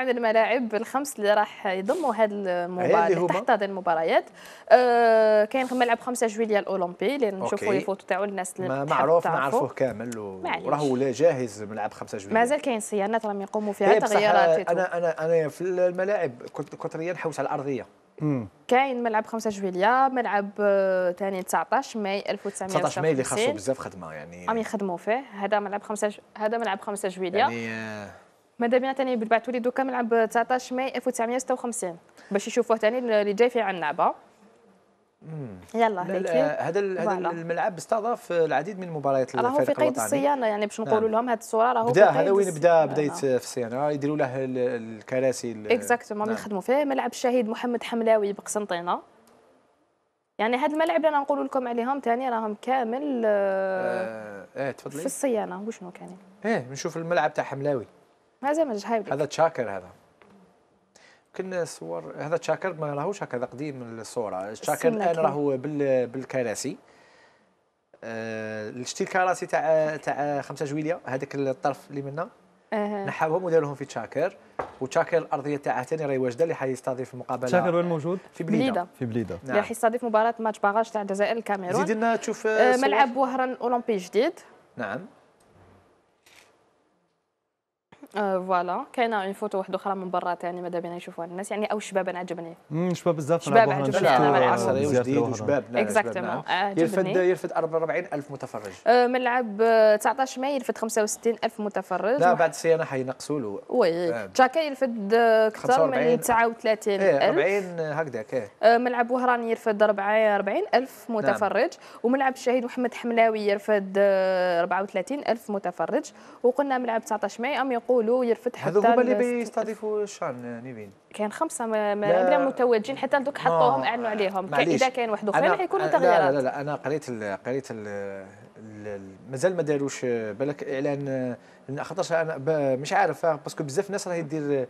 عن الملاعب الخمس اللي راح يضموا هذه المباراه اللي تحت هذه المباريات آه كاين ملعب 5 جويليا الاولمبي اللي نشوفوا الفوتو تاعو الناس اللي معروف نعرفوه كامل وراه ولا جاهز ملعب 5 جويليا مازال كاين صيانات راهم يقوموا فيها إيه، تغييرات آه، انا انا انا في الملاعب كنت كنت نحوس على الارضيه كاين ملعب 5 جويليا ملعب ثاني آه، 19 ماي 1950 19 ماي اللي خاصو بزاف خدمه يعني راهم يخدموا فيه هذا ملعب 5 هذا ملعب 5 جويليا يعني آه، ماذا بيا ثاني بعثوا لي دوكا ملعب 19 ماي 1956 باش يشوفوه ثاني اللي جاي في اللعبه يلا هذا هذا الملعب استضاف العديد من مباريات الفريق راهو في قيد الصيانه يعني باش نقولوا نعم. لهم هذه الصوره راهو بدا هذا وين بدا بدايه في الصيانه يديروا له الكراسي اكزاكتومون اللي نعم. يخدموا فيه ملعب الشهيد محمد حملاوي بقسنطينه يعني هذا الملعب اللي انا نقول لكم عليهم ثاني راهم كامل اه, آه إيه، تفضلي في الصيانه وشنو كان ايه نشوف الملعب تاع حملاوي هذا مش هايبريد هذا تشاكر هذا كنا صور هذا تشاكر ما راهوش هكذا قديم الصوره تشاكر الان راهو بالكراسي آه شتي الكراسي تاع تاع 5 جويليه هذاك الطرف اللي منا أه. نحاوهم ودارهم في تشاكر وتشاكر الارضيه تاعها ثاني راهي واجده اللي حيستضيف المقابله تشاكر وين موجود؟ في بليده, في بليده نعم. اللي حيستضيف مباراه ماتش باغاج تاع الجزائر الكاميرون زيد لنا تشوف آه ملعب وهران اولمبي جديد نعم آه، فوالا كاينه اون يعني فوتو واحده اخرى من برا ثاني يعني ماذا بينا يشوفوها الناس يعني او الشباب انا عجبني شباب بزاف شباب عجبني انا العصري وجديد وشباب اكزاكتومون آه، يرفد يرفد 44000 متفرج آه، ملعب 19 ماي يرفد 65000 متفرج لا بعد الصيانه حينقصوا له وي تشاكا يرفد اكثر من 39 ايه 40 هكذاك ملعب وهران يرفد 44000 نعم. متفرج وملعب الشهيد محمد حملاوي يرفد 34000 متفرج وقلنا ملعب 19 ماي ام يقول يدخلوا يرفتحوا هذو هما اللي بيستضيفوا الشان نيفين كان خمسه بلا متواجدين حتى دوك حطوهم اعلنوا عليهم اذا كان واحد اخر حيكونوا يعني تغييرات لا, لا لا انا قريت ال قريت مازال ما داروش بالك اعلان خاطرش انا مش عارف آه، باسكو بزاف ناس راهي دير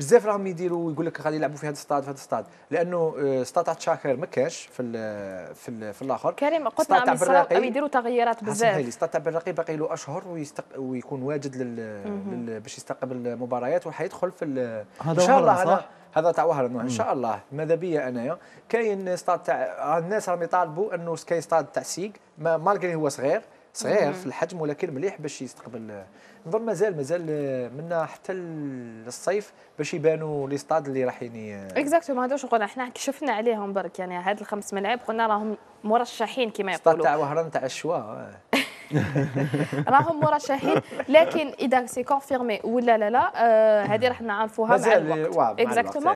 بزاف راهم يديروا يقول لك غادي يلعبوا في هذا الستاد في هذا الستاد لانه آه، ستاد تاع تشاكر ما كاش في الـ في, الـ في الاخر كريم قلت لهم نعم، الصراحه يديروا تغييرات بزاف ستاد تاع بالرقي باقي له اشهر ويستق... ويكون واجد لل... لل... باش يستقبل المباريات وحيدخل في ال... ان شاء الله هذا هذا تاع وهران ان شاء الله ماذا بيا انايا كاين ستاد تاع الناس راهم يطالبوا انه كاين ستاد تاع سيك ما مالغري هو صغير صغير في نعم. الحجم ولكن مليح باش يستقبل نظن مازال مازال منا حتى الصيف باش يبانوا لي ستاد اللي رايحين اكزاكتومون هذا شنو قلنا احنا كشفنا عليهم برك يعني هاد الخمس ملاعب قلنا راهم مرشحين كما يقولوا ستاد تاع وهران تاع الشواء آه. راهم مرشحين لكن اذا سي كونفيرمي ولا لا لا هذه آه، راح نعرفوها مع الوقت اكزاكتومون